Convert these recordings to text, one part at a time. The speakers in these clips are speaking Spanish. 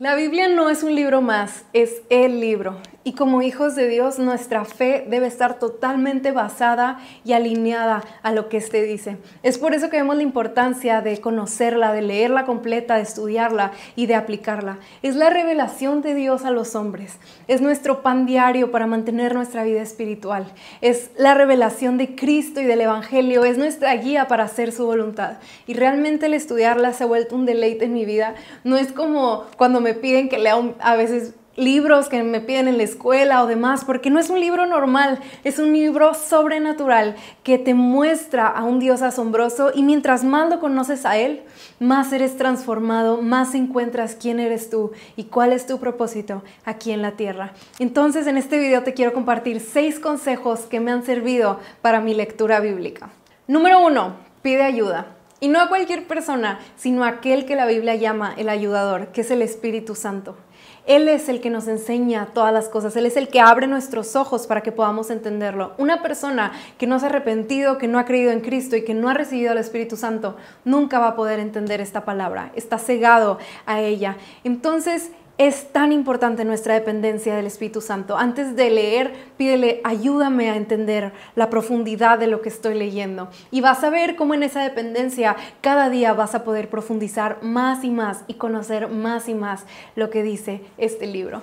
La Biblia no es un libro más, es el libro. Y como hijos de Dios, nuestra fe debe estar totalmente basada y alineada a lo que éste dice. Es por eso que vemos la importancia de conocerla, de leerla completa, de estudiarla y de aplicarla. Es la revelación de Dios a los hombres. Es nuestro pan diario para mantener nuestra vida espiritual. Es la revelación de Cristo y del Evangelio. Es nuestra guía para hacer su voluntad. Y realmente el estudiarla se ha vuelto un deleite en mi vida. No es como cuando me me piden que lea a veces libros que me piden en la escuela o demás, porque no es un libro normal, es un libro sobrenatural que te muestra a un Dios asombroso y mientras más lo conoces a Él, más eres transformado, más encuentras quién eres tú y cuál es tu propósito aquí en la tierra. Entonces en este video te quiero compartir seis consejos que me han servido para mi lectura bíblica. Número uno, pide ayuda. Y no a cualquier persona, sino a aquel que la Biblia llama el ayudador, que es el Espíritu Santo. Él es el que nos enseña todas las cosas, Él es el que abre nuestros ojos para que podamos entenderlo. Una persona que no se ha arrepentido, que no ha creído en Cristo y que no ha recibido al Espíritu Santo, nunca va a poder entender esta palabra, está cegado a ella. Entonces, es tan importante nuestra dependencia del Espíritu Santo. Antes de leer, pídele, ayúdame a entender la profundidad de lo que estoy leyendo. Y vas a ver cómo en esa dependencia cada día vas a poder profundizar más y más y conocer más y más lo que dice este libro.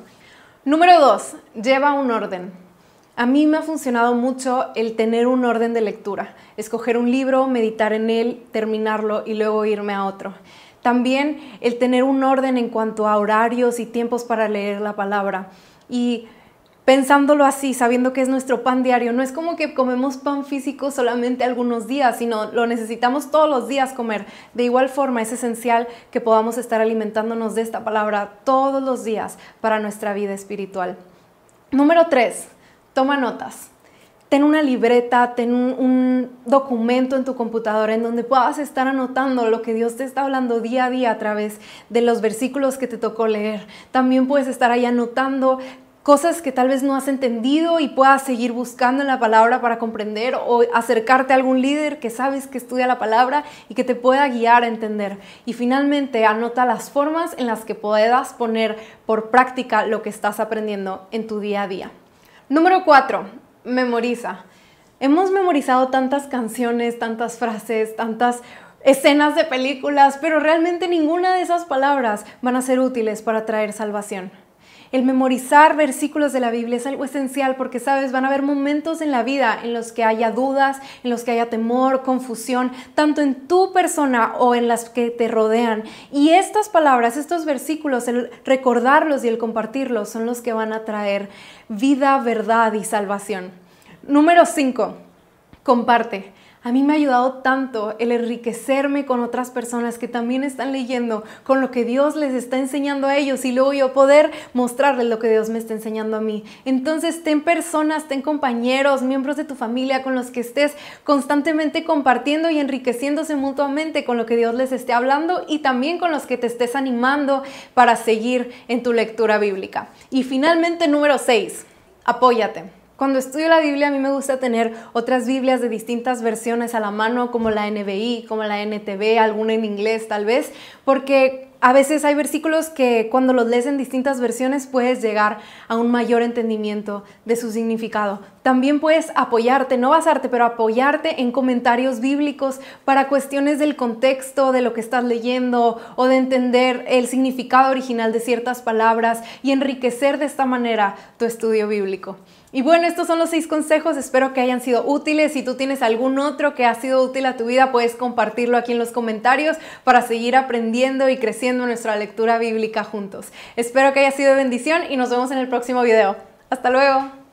Número dos, Lleva un orden. A mí me ha funcionado mucho el tener un orden de lectura, escoger un libro, meditar en él, terminarlo y luego irme a otro. También el tener un orden en cuanto a horarios y tiempos para leer la palabra. Y pensándolo así, sabiendo que es nuestro pan diario, no es como que comemos pan físico solamente algunos días, sino lo necesitamos todos los días comer. De igual forma, es esencial que podamos estar alimentándonos de esta palabra todos los días para nuestra vida espiritual. Número 3. Toma notas ten una libreta, ten un, documento en tu computadora en donde puedas estar anotando lo que Dios te está hablando día a día a través de los versículos que te tocó leer. También puedes estar ahí anotando cosas que tal vez no has entendido y puedas seguir buscando en la palabra para comprender o acercarte a algún líder que sabes que estudia la palabra y que te pueda guiar a entender. Y finalmente, anota las formas en las que puedas poner por práctica lo que estás aprendiendo en tu día a día. Número 4 memoriza. Hemos memorizado tantas canciones, tantas frases, tantas escenas de películas, pero realmente ninguna de esas palabras van a ser útiles para traer salvación el memorizar versículos de la Biblia es algo esencial porque, sabes, van a haber momentos en la vida en los que haya dudas, en los que haya temor, confusión, tanto en tu persona o en las que te rodean. Y estas palabras, estos versículos, el recordarlos y el compartirlos son los que van a traer vida, verdad y salvación. Número 5. Comparte. A mí me ha ayudado tanto el enriquecerme con otras personas que también están leyendo, con lo que Dios les está enseñando a ellos y luego yo poder mostrarles lo que Dios me está enseñando a mí. Entonces, ten personas, ten compañeros, miembros de tu familia con los que estés constantemente compartiendo y enriqueciéndose mutuamente con lo que Dios les esté hablando y también con los que te estés animando para seguir en tu lectura bíblica. Y finalmente, número seis, apóyate. Cuando estudio la Biblia a mí me gusta tener otras Biblias de distintas versiones a la mano, como la NBI, como la NTV, alguna en inglés tal vez, porque a veces hay versículos que cuando los lees en distintas versiones puedes llegar a un mayor entendimiento de su significado. También puedes apoyarte, no basarte, pero apoyarte en comentarios bíblicos para cuestiones del contexto de lo que estás leyendo o de entender el significado original de ciertas palabras y enriquecer de esta manera tu estudio bíblico. Y bueno, estos son los seis consejos, espero que hayan sido útiles. Si tú tienes algún otro que ha sido útil a tu vida, puedes compartirlo aquí en los comentarios para seguir aprendiendo y creciendo nuestra lectura bíblica juntos. Espero que haya sido bendición y nos vemos en el próximo video. Hasta luego.